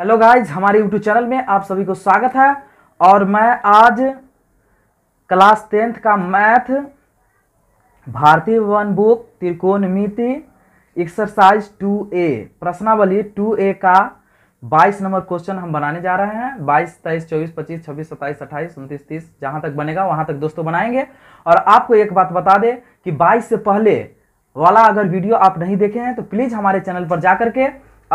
hello guys हमारे YouTube channel में आप सभी को स्वागत है और मैं आज क्लास टेंथ का मैथ भारतीय वन बुक त्रिकोणमिति एक्सरसाइज टू ए प्रश्नावली टू ए का बाईस नंबर क्वेश्चन हम बनाने जा रहे हैं बाईस तेईस चौबीस पच्चीस छब्बीस सत्ताईस अट्ठाईस उनतीस तीस जहाँ तक बनेगा वहाँ तक दोस्तों बनाएंगे और आपको एक बात बता दें कि बाईस से पहले वाला अगर वीडियो आप नहीं देखे हैं तो प्लीज़ हमारे चैनल पर जा करके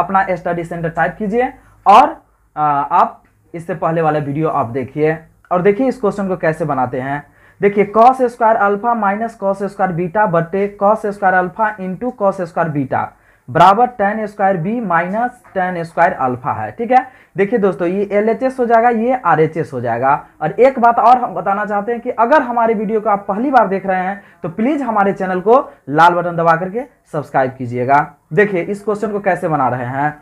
अपना स्टडी सेंटर टाइप कीजिए और आप इससे पहले वाला वीडियो आप देखिए और देखिए इस क्वेश्चन को कैसे बनाते हैं देखिए cos square alpha minus cos square beta बटे cos square alpha into cos square beta बराबर tan square B minus tan square alpha है ठीक है देखिए दोस्तों ये एल एच एस हो जाएगा ये आर एच एस हो जाएगा और एक बात और हम बताना चाहते हैं कि अगर हमारे वीडियो को आप पहली बार देख रहे हैं तो प्लीज़ हमारे चैनल को लाल बटन दबा करके सब्सक्राइब कीजिएगा देखिए इस क्वेश्चन को कैसे बना रहे हैं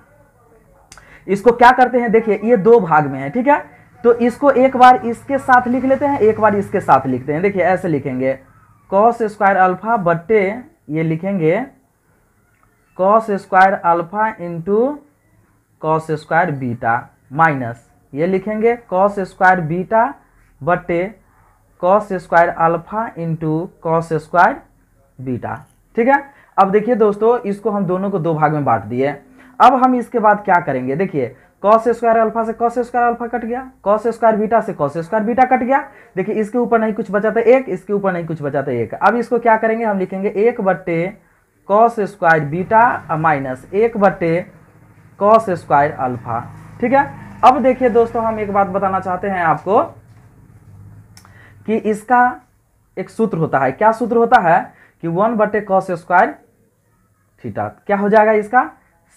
इसको क्या करते हैं देखिए ये दो भाग में है ठीक है तो इसको एक बार इसके साथ लिख लेते हैं एक बार इसके साथ लिखते हैं देखिए ऐसे लिखेंगे कॉस स्क्वायर अल्फा बट्टे ये लिखेंगे cos square alpha into cos square beta minus ये लिखेंगे कॉस स्क्वायर बीटा बट्टे cos square alpha into cos square beta ठीक है अब देखिए दोस्तों इसको हम दोनों को दो भाग में बांट दिए अब हम इसके बाद क्या करेंगे देखिए कॉस स्क्वायर अल्फा से कॉस स्क्वायर अल्फा कट गया कॉस स्क्वायर बीटा से कॉस स्क्वायर बीटा कट गया देखिए इसके ऊपर नहीं कुछ बचा था एक इसके ऊपर नहीं कुछ बचा था एक अब इसको क्या करेंगे हम लिखेंगे एक बट्टे कॉस स्क्वायर बीटा माइनस एक बट्टे कॉस स्क्वायर अल्फा ठीक है अब देखिए दोस्तों हम एक बात बताना चाहते हैं आपको कि इसका एक सूत्र होता है क्या सूत्र होता है कि वन बट्टे कॉस स्क्वायर थीटा क्या हो जाएगा इसका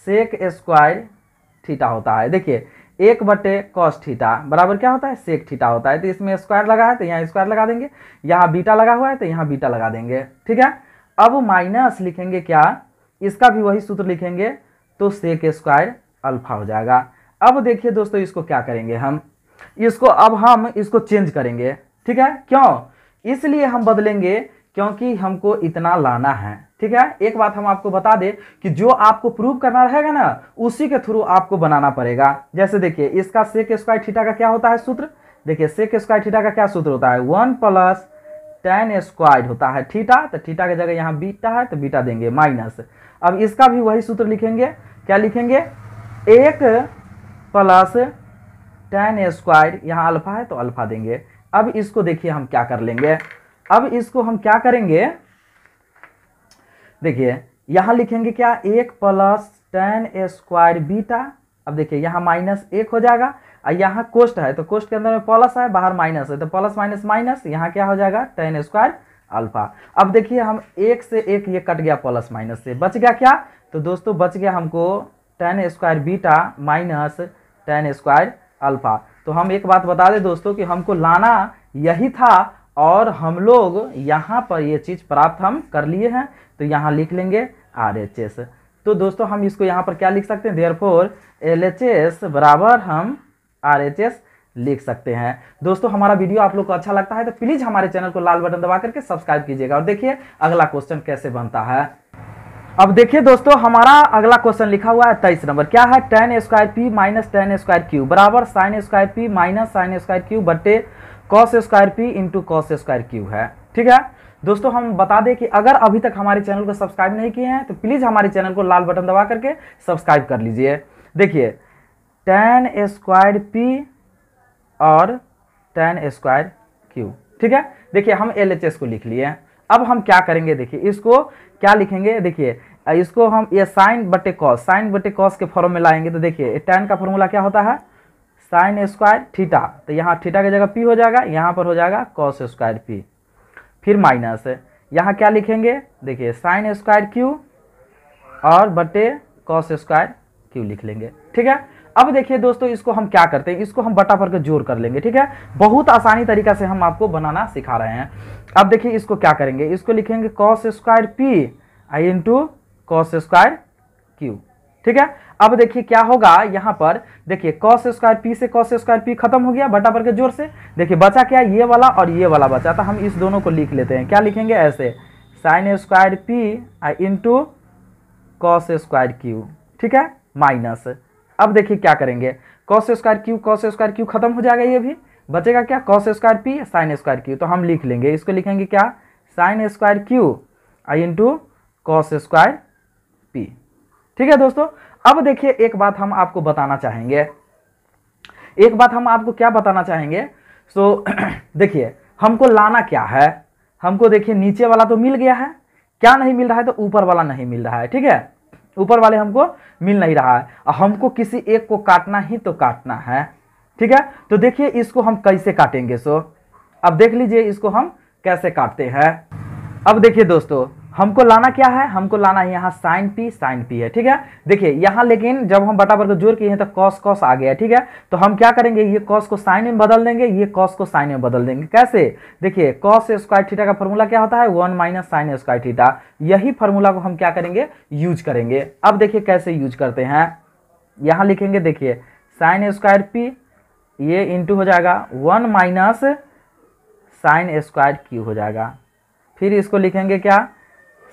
सेक स्क्वायर थीटा होता है देखिए एक बटे कॉस थीटा बराबर क्या होता है सेक थीटा होता है तो इसमें स्क्वायर लगा है तो यहाँ स्क्वायर लगा देंगे यहाँ बीटा लगा हुआ है तो यहाँ बीटा लगा देंगे ठीक है अब माइनस लिखेंगे क्या इसका भी वही सूत्र लिखेंगे तो सेक स्क्वायर अल्फा हो जाएगा अब देखिए दोस्तों इसको क्या करेंगे हम इसको अब हम इसको चेंज करेंगे ठीक है क्यों इसलिए हम बदलेंगे क्योंकि हमको इतना लाना है ठीक है एक बात हम आपको बता दे कि जो आपको प्रूव करना रहेगा ना उसी के थ्रू आपको बनाना पड़ेगा जैसे देखिए इसका सेक स्क्वायर थीटा का क्या होता है सूत्र देखिए सेक स्क्वायर थीटा का क्या सूत्र होता है वन प्लस टेन स्क्वायर होता है थीटा तो थीटा की जगह यहाँ बीटा है तो बीटा देंगे माइनस अब इसका भी वही सूत्र लिखेंगे क्या लिखेंगे एक प्लस टेन स्क्वायर यहाँ अल्फा है तो अल्फा देंगे अब इसको देखिए हम क्या कर लेंगे अब इसको हम क्या करेंगे देखिए यहां लिखेंगे क्या एक प्लस टेन स्क्वायर बीटा अब देखिए यहां माइनस एक हो जाएगा और यहां कोस्ट है तो कोस्ट के अंदर में प्लस है बाहर माइनस है तो प्लस माइनस माइनस यहां क्या हो जाएगा टेन स्क्वायर अल्फा अब देखिए हम एक से एक ये कट गया प्लस माइनस से बच गया क्या तो दोस्तों बच गया हमको tan square beta minus tan square alpha तो हम एक बात बता दें दोस्तों कि हमको लाना यही था और हम लोग यहाँ पर ये चीज़ प्राप्त हम कर लिए हैं तो यहाँ लिख लेंगे आर एच एस तो दोस्तों हम इसको यहाँ पर क्या लिख सकते हैं therefore L H S बराबर हम आर एच एस लिख सकते हैं दोस्तों हमारा वीडियो आप लोग को अच्छा लगता है तो प्लीज़ हमारे चैनल को लाल बटन दबा करके सब्सक्राइब कीजिएगा और देखिए अगला क्वेश्चन कैसे बनता है अब देखिए दोस्तों हमारा अगला क्वेश्चन लिखा हुआ है तेईस नंबर क्या है tan square P minus tan square Q बराबर sine square P minus sine square Q बटे cos square P into cos square Q है ठीक है दोस्तों हम बता दें कि अगर अभी तक हमारे चैनल को सब्सक्राइब नहीं किए हैं तो प्लीज़ हमारे चैनल को लाल बटन दबा करके सब्सक्राइब कर लीजिए देखिए टेन स्क्वायर पी और टेन स्क्वायर क्यू ठीक है देखिए हम एल एच एस को लिख लिए अब हम क्या करेंगे देखिए इसको क्या लिखेंगे देखिए इसको हम ये साइन बटे कॉस साइन बटे कॉस के फॉर्म में लाएंगे तो देखिए टेन का फॉर्मूला क्या होता है साइन स्क्वायर थीटा तो यहाँ थीटा की जगह पी हो जाएगा यहाँ पर हो जाएगा कॉस स्क्वायर पी फिर माइनस यहाँ क्या लिखेंगे देखिए साइन स्क्वायर क्यू और बटे कॉस स्क्वायर क्यू लिख लेंगे ठीक है अब देखिए दोस्तों इसको हम क्या करते हैं इसको हम बटा पर के जोर कर लेंगे ठीक है बहुत आसानी तरीका से हम आपको बनाना सिखा रहे हैं अब देखिए इसको क्या करेंगे इसको लिखेंगे cos square P I into cos square Q ठीक है अब देखिए क्या होगा यहां पर देखिए कॉस स्क्वायर पी से कॉस स्क्वायर पी खत्म हो गया बटा पर के जोर से देखिए बचा क्या ये वाला और ये वाला बचा तो हम इस दोनों को लिख लेते हैं क्या लिखेंगे ऐसे sine square P into cos square Q ठीक है माइनस अब देखिए क्या करेंगे cos square Q cos square Q खत्म हो जाएगा ये भी बचेगा क्या cos square P sine square Q तो हम लिख लेंगे इसको लिखेंगे क्या sine square Q I into cos square P ठीक है दोस्तों अब देखिए एक बात हम आपको बताना चाहेंगे एक बात हम आपको क्या बताना चाहेंगे सो देखिए हमको लाना क्या है हमको देखिए नीचे वाला तो मिल गया है क्या नहीं मिल रहा है तो ऊपर वाला नहीं मिल रहा है ठीक है ऊपर वाले हमको मिल नहीं रहा है और हमको किसी एक को काटना ही तो काटना है ठीक है तो देखिए इसको हम कैसे काटेंगे सो अब देख लीजिए इसको हम कैसे काटते हैं अब देखिए दोस्तों हमको लाना क्या है हमको लाना है यहाँ साइन पी साइन पी है ठीक है देखिए यहाँ लेकिन जब हम बटा को जोड़ किए हैं तो कॉस कॉस आ गया ठीक है तो हम क्या करेंगे ये कॉस को साइन में बदल देंगे ये कॉस को साइन में बदल देंगे कैसे देखिए कॉस स्क्वायर थीटा का फॉर्मूला क्या होता है one minus sine square theta यही फॉर्मूला को हम क्या करेंगे यूज करेंगे अब देखिए कैसे यूज करते हैं यहाँ लिखेंगे देखिए साइन स्क्वायर पी ये इंटू हो जाएगा one minus sine square Q हो जाएगा फिर इसको लिखेंगे क्या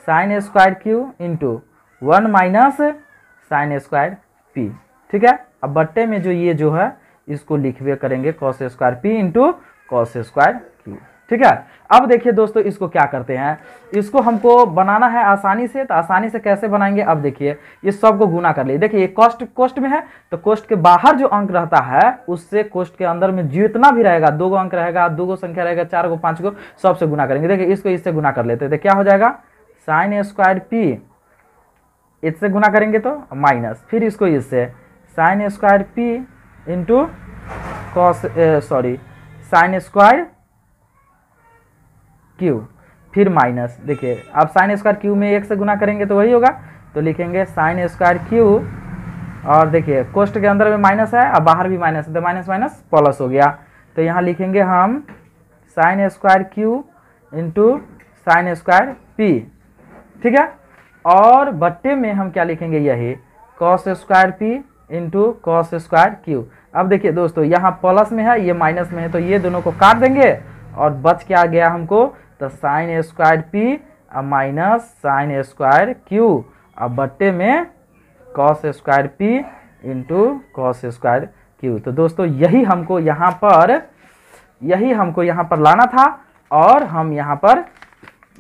sine square Q into one minus sine square P ठीक है अब बट्टे में जो ये जो है इसको लिखवे करेंगे cos square P into cos square Q ठीक है अब देखिए दोस्तों इसको क्या करते हैं इसको हमको बनाना है आसानी से तो आसानी से कैसे बनाएंगे अब देखिए ये सबको गुना कर लिए देखिए ये कॉस्ट कोस्ट में है तो कोस्ट के बाहर जो अंक रहता है उससे कोस्ट के अंदर में जितना भी रहेगा दो गो अंक रहेगा दो गो संख्या रहेगा चार गो पांच गो सबसे गुना करेंगे देखिए इसको इससे गुना कर लेते हैं तो क्या हो जाएगा साइन स्क्वायर पी इससे गुना करेंगे तो माइनस फिर इसको इससे sine square P into cos sorry sine square Q फिर माइनस देखिए अब साइन स्क्वायर क्यू में एक से गुना करेंगे तो वही होगा तो लिखेंगे साइन स्क्वायर क्यू और देखिए कोस्ट के अंदर में माइनस है और बाहर भी माइनस है तो माइनस माइनस प्लस हो गया तो यहाँ लिखेंगे हम sine square Q into sine square P ठीक है और बट्टे में हम क्या लिखेंगे यही cos square P into cos square Q अब देखिए दोस्तों यहाँ प्लस में है ये माइनस में है तो ये दोनों को काट देंगे और बच क्या गया हमको तो साइन स्क्वायर पी और माइनस साइन स्क्वायर क्यू और बट्टे में cos square P into cos square Q तो दोस्तों यही हमको यहाँ पर यही हमको यहाँ पर लाना था और हम यहाँ पर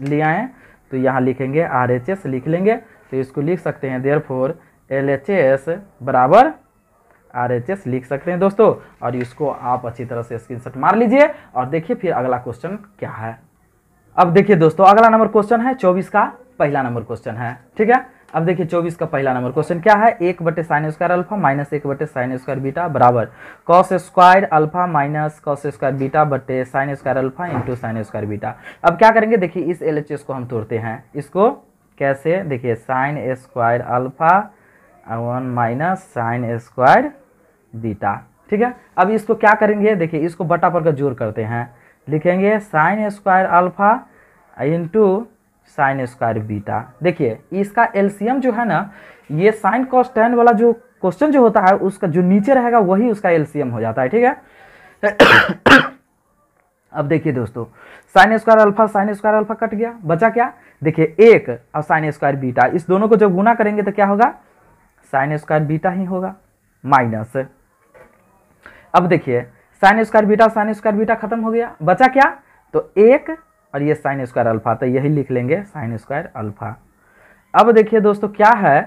ले आए तो यहाँ लिखेंगे आर एच एस लिख लेंगे तो इसको लिख सकते हैं therefore L H S बराबर आर एच एस लिख सकते हैं दोस्तों और इसको आप अच्छी तरह से स्क्रीनशॉट मार लीजिए और देखिए फिर अगला क्वेश्चन क्या है अब देखिए दोस्तों अगला नंबर क्वेश्चन है चौबीस का पहला नंबर क्वेश्चन है ठीक है अब देखिए चौबीस का पहला नंबर क्वेश्चन क्या है एक बटे साइन स्क्वायर अल्फा माइनस एक बटे साइन स्क्वायर बीटा बराबर cos square alpha minus cos square beta बटे sine square alpha into sine square beta अब क्या करेंगे देखिए इस एल को हम तोड़ते हैं इसको कैसे देखिए sine square alpha one minus sine square beta ठीक है अब इसको क्या करेंगे देखिए इसको बटा पर का जोर करते हैं लिखेंगे sine square alpha into sine square beta देखिए इसका एलसीएम जो है ना ये साइन कॉस टेन वाला जो क्वेश्चन जो होता है उसका जो नीचे रहेगा वही उसका एलसीएम हो जाता है ठीक है अब देखिए दोस्तों sine square alpha sine square alpha cut गया बचा क्या देखिए एक और साइन स्क्वायर बीटा इस दोनों को जब गुना करेंगे तो क्या होगा साइन स्क्वायर बीटा ही होगा माइनस अब देखिए sine square beta sine square beta खत्म हो गया बचा क्या तो एक और ये साइन स्क्वायर अल्फ़ा तो यही लिख लेंगे साइन स्क्वायर अल्फ़ा अब देखिए दोस्तों क्या है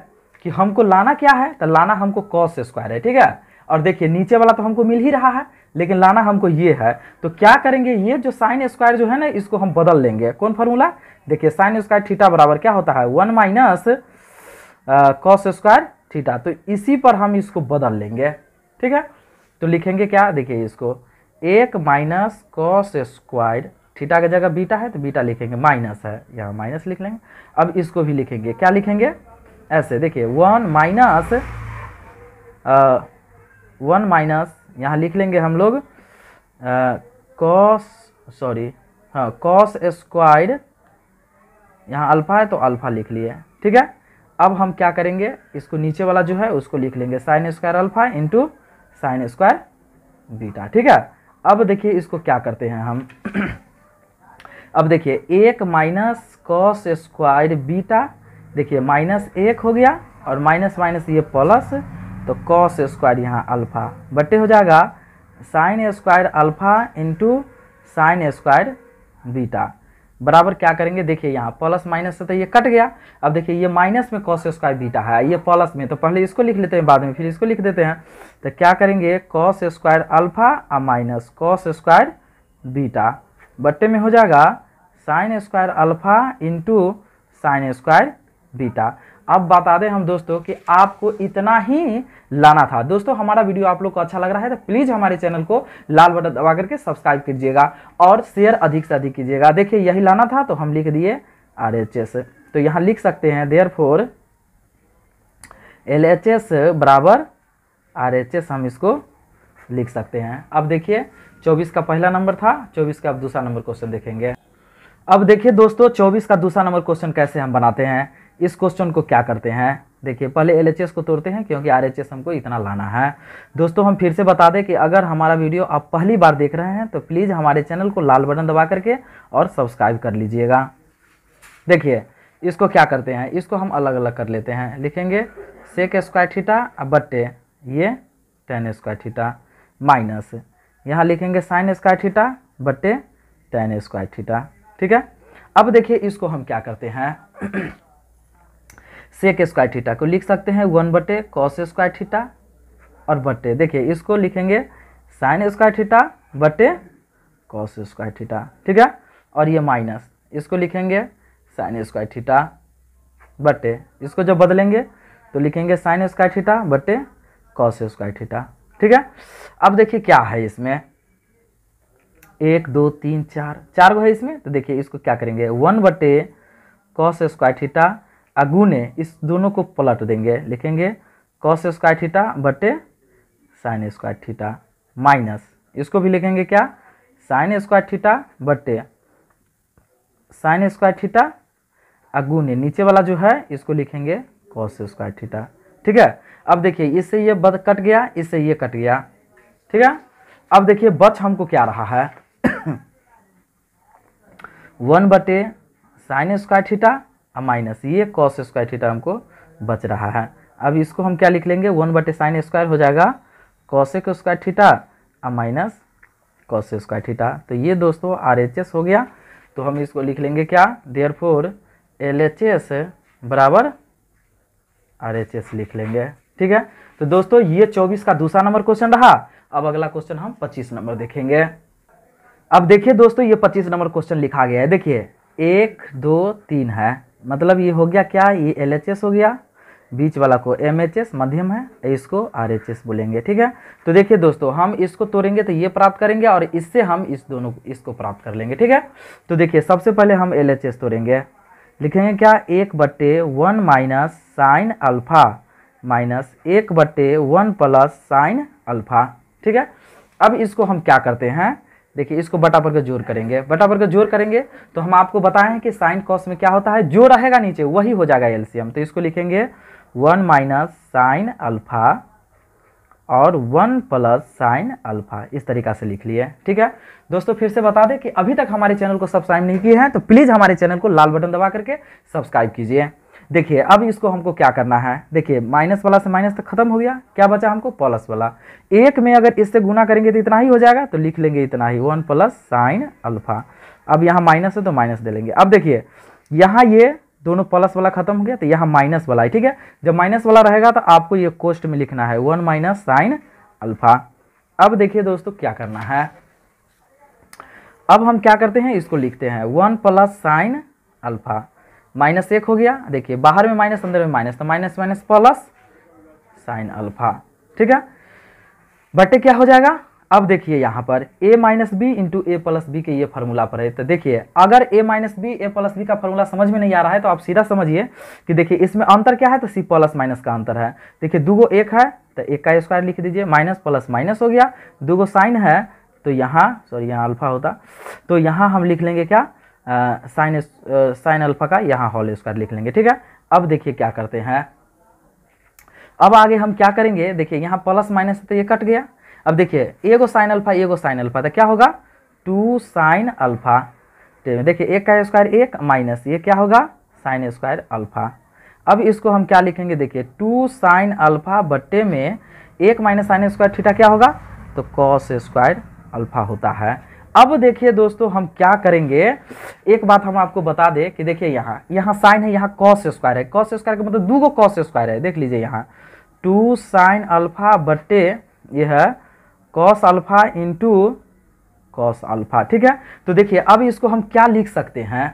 कि हमको लाना क्या है तो लाना हमको कॉस स्क्वायर है ठीक है और देखिए नीचे वाला तो हमको मिल ही रहा है लेकिन लाना हमको ये है तो क्या करेंगे ये जो साइन स्क्वायर जो है ना इसको हम बदल लेंगे कौन फॉर्मूला देखिए साइन स्क्वायर थीटा बराबर क्या होता है one minus cos square theta तो इसी पर हम इसको बदल लेंगे ठीक है तो लिखेंगे क्या देखिए इसको एक माइनस कॉस स्क्वायर थीटा का जगह बीटा है तो बीटा लिखेंगे माइनस है यहाँ माइनस लिख लेंगे अब इसको भी लिखेंगे क्या लिखेंगे ऐसे देखिए वन माइनस वन माइनस यहाँ लिख लेंगे हम लोग कॉस सॉरी हाँ कॉस स्क्वायर यहाँ अल्फा है तो अल्फा लिख लिए ठीक है अब हम क्या करेंगे इसको नीचे वाला जो है उसको लिख लेंगे sine square alpha into sine square beta ठीक है अब देखिए इसको क्या करते हैं हम अब देखिए एक माइनस कॉस स्क्वायर बीटा देखिए माइनस एक हो गया और माइनस माइनस ये प्लस तो कॉस स्क्वायर यहाँ अल्फ़ा बटे हो जाएगा sine square alpha into sine square beta बराबर क्या करेंगे देखिए यहाँ प्लस माइनस से तो ये कट गया अब देखिए ये माइनस में कॉस स्क्वायर बीटा है ये प्लस में तो पहले इसको लिख लेते हैं बाद में फिर इसको लिख देते हैं तो क्या करेंगे कॉस स्क्वायर अल्फ़ा और माइनस कॉस स्क्वायर बीटा बट्टे में हो जाएगा sine square alpha into sine square beta अब बता दें हम दोस्तों कि आपको इतना ही लाना था दोस्तों हमारा वीडियो आप लोग को अच्छा लग रहा है तो प्लीज़ हमारे चैनल को लाल बटन दबा करके सब्सक्राइब कीजिएगा और शेयर अधिक से अधिक कीजिएगा देखिए यही लाना था तो हम लिख दिए आर एच एस तो यहाँ लिख सकते हैं therefore L H S बराबर आर एच एस हम इसको लिख सकते हैं अब देखिए 24 का पहला नंबर था 24 का अब दूसरा नंबर क्वेश्चन देखेंगे अब देखिए दोस्तों 24 का दूसरा नंबर क्वेश्चन कैसे हम बनाते हैं इस क्वेश्चन को क्या करते हैं देखिए पहले एल को तोड़ते हैं क्योंकि आर हमको इतना लाना है दोस्तों हम फिर से बता दें कि अगर हमारा वीडियो आप पहली बार देख रहे हैं तो प्लीज़ हमारे चैनल को लाल बटन दबा करके और सब्सक्राइब कर लीजिएगा देखिए इसको क्या करते हैं इसको हम अलग अलग कर लेते हैं लिखेंगे सेक स्क्वायर थीटा बट्टे ये टेन स्क्वायर थीटा माइनस यहाँ लिखेंगे साइन स्क्वायर थीटा बट्टे टेन स्क्वायर थीटा ठीक है अब देखिए इसको हम क्या करते हैं सेक स्क्वायर थीटा को लिख सकते हैं वन बटे कॉस स्क्वायर थीटा और बटे देखिए इसको लिखेंगे साइन स्क्वायर थीटा बटे कॉस स्क्वायर थीटा ठीक है और ये माइनस इसको लिखेंगे साइन स्क्वायर थीटा बटे इसको जब बदलेंगे तो लिखेंगे साइन स्क्वायर थीटा बटे कॉस स्क्वायर थीटा ठीक है अब देखिए क्या है इसमें एक दो तीन चार चार गो है इसमें तो देखिए इसको क्या करेंगे वन बटे कॉस स्क्वायर थीटा अगुने इस दोनों को पलट देंगे लिखेंगे कॉस स्क्वायर थीटा बटे साइन स्क्वायर थीटा माइनस इसको भी लिखेंगे क्या साइन स्क्वायर थीटा बटे साइन स्क्वायर थीटा अगुने नीचे वाला जो है इसको लिखेंगे कॉस स्क्वायर थीटा ठीक है अब देखिए इससे ये बद कट गया इससे ये कट गया ठीक है अब देखिए बच हमको क्या रहा है वन बटे साइन स्क्वायर थीटा और माइनस ये कॉस स्क्वायर थीटा हमको बच रहा है अब इसको हम क्या लिख लेंगे वन बटे साइन स्क्वायर हो जाएगा एक स्क्वायर थीटा और माइनस कॉस स्क्वायर थीटा तो ये दोस्तों आर एच एस हो गया तो हम इसको लिख लेंगे क्या therefore L H S बराबर आर एच एस लिख लेंगे ठीक है तो दोस्तों ये चौबीस का दूसरा नंबर क्वेश्चन रहा अब अगला क्वेश्चन हम पच्चीस नंबर देखेंगे अब देखिए दोस्तों ये पच्चीस नंबर क्वेश्चन लिखा गया है देखिए एक दो तीन है मतलब ये हो गया क्या ये एल हो गया बीच वाला को एम मध्यम है इसको आर बोलेंगे ठीक है तो देखिए दोस्तों हम इसको तोड़ेंगे तो ये प्राप्त करेंगे और इससे हम इस दोनों इसको प्राप्त कर लेंगे ठीक है तो देखिए सबसे पहले हम एल तोड़ेंगे लिखेंगे क्या एक बट्टे one minus sine alpha minus एक बट्टे वन प्लस साइन अल्फा ठीक है अब इसको हम क्या करते हैं देखिए इसको बटा पर जोर करेंगे बटा पर जोर करेंगे तो हम आपको बताएं कि साइन कॉस में क्या होता है जो रहेगा नीचे वही हो जाएगा एलसीएम तो इसको लिखेंगे वन माइनस साइन अल्फा और वन प्लस साइन अल्फा इस तरीका से लिख लिए ठीक है दोस्तों फिर से बता दें कि अभी तक हमारे चैनल को सब्सक्राइब नहीं किए हैं तो प्लीज़ हमारे चैनल को लाल बटन दबा करके सब्सक्राइब कीजिए देखिए अब इसको हमको क्या करना है देखिए माइनस वाला से माइनस तो खत्म हो गया क्या बचा हमको प्लस वाला एक में अगर इससे गुना करेंगे तो इतना ही हो जाएगा तो लिख लेंगे इतना ही वन प्लस साइन अल्फा अब यहाँ माइनस है तो माइनस दे लेंगे अब देखिए यहाँ ये दोनों प्लस वाला खत्म हो गया तो यहाँ माइनस वाला है ठीक है जब माइनस वाला रहेगा तो आपको ये कोस्ट में लिखना है वन माइनस साइन अल्फा अब देखिए दोस्तों क्या करना है अब हम क्या करते हैं इसको लिखते हैं one plus sine alpha minus एक हो गया देखिए बाहर में माइनस अंदर में माइनस तो minus minus plus sine alpha ठीक है बटे क्या हो जाएगा अब देखिए यहाँ पर a minus B into A plus B के ये फार्मूला पर है तो देखिए अगर a minus B A plus B का फार्मूला समझ में नहीं आ रहा है तो आप सीधा समझिए कि देखिए इसमें अंतर क्या है तो c प्लस माइनस का अंतर है देखिए दो गो एक है तो एक का स्क्वायर लिख दीजिए माइनस प्लस माइनस हो गया दो गो साइन है तो यहाँ सॉरी यहाँ अल्फा होता तो यहाँ हम लिख लेंगे क्या साइन साइन अल्फा का यहाँ हॉल स्क्वायर लिख लेंगे ठीक है अब देखिए क्या करते हैं अब आगे हम क्या करेंगे देखिए यहाँ प्लस माइनस तो ये कट गया अब देखिए एगो साइन अल्फा एगो साइन अल्फा तो क्या होगा टू साइन अल्फा देखिए एक का स्क्वायर एक माइनस ये क्या होगा साइन स्क्वायर अल्फा अब इसको हम क्या लिखेंगे देखिए टू साइन अल्फा बट्टे में एक माइनस साइन स्क्वायर थीटा क्या होगा तो कॉस स्क्वायर अल्फा होता है अब देखिए दोस्तों हम क्या करेंगे एक बात हम आपको बता दें कि देखिए यहाँ यहाँ साइन है यहाँ कॉस स्क्वायर है कॉस स्क्वायर का मतलब दो गो कॉस स्क्वायर है देख लीजिए यहाँ टू साइन अल्फा बटे यह है cos alpha into cos alpha ठीक है तो देखिए अब इसको हम क्या लिख सकते हैं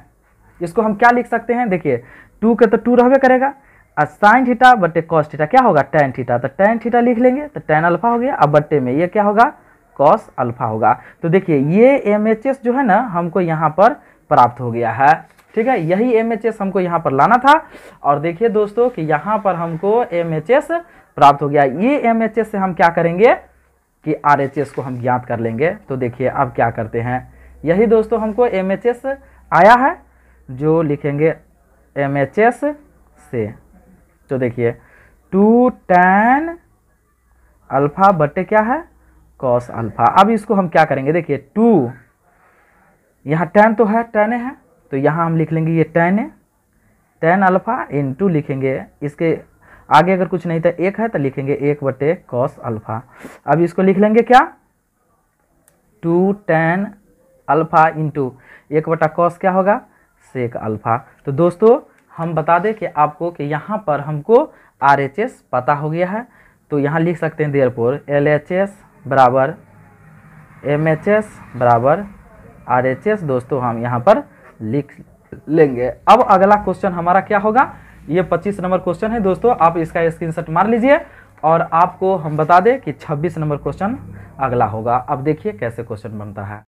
इसको हम क्या लिख सकते हैं देखिए टू के तो टू रहे करेगा और साइन थीटा बटे कॉस थीटा क्या होगा टेन थीटा तो टेन थीटा लिख लेंगे तो टेन अल्फा हो गया अब बट्टे में ये क्या होगा कॉस अल्फा होगा तो देखिए ये एम जो है ना हमको यहाँ पर प्राप्त हो गया है ठीक है यही एम हमको यहाँ पर लाना था और देखिए दोस्तों कि यहाँ पर हमको एम प्राप्त हो गया ये एम से हम क्या करेंगे कि आर को हम ज्ञात कर लेंगे तो देखिए अब क्या करते हैं यही दोस्तों हमको एम आया है जो लिखेंगे एम से तो देखिए टू टेन अल्फ़ा बटे क्या है कॉस अल्फा अब इसको हम क्या करेंगे देखिए टू यहाँ टेन तो है टेन है तो यहाँ हम लिख लेंगे ये टेन है टेन अल्फा इन टू लिखेंगे इसके आगे अगर कुछ नहीं था एक है तो लिखेंगे एक बटे कॉस अल्फा अब इसको लिख लेंगे क्या two tan alpha into एक बटा कॉस क्या होगा सेक अल्फा तो दोस्तों हम बता दें कि आपको कि यहाँ पर हमको आर एच एस पता हो गया है तो यहाँ लिख सकते हैं देरपुर एल एच एस बराबर एम एच एस बराबर आर एच एस दोस्तों हम यहाँ पर लिख लेंगे अब अगला क्वेश्चन हमारा क्या होगा ये 25 नंबर क्वेश्चन है दोस्तों आप इसका स्क्रीनशॉट मार लीजिए और आपको हम बता दें कि 26 नंबर क्वेश्चन अगला होगा अब देखिए कैसे क्वेश्चन बनता है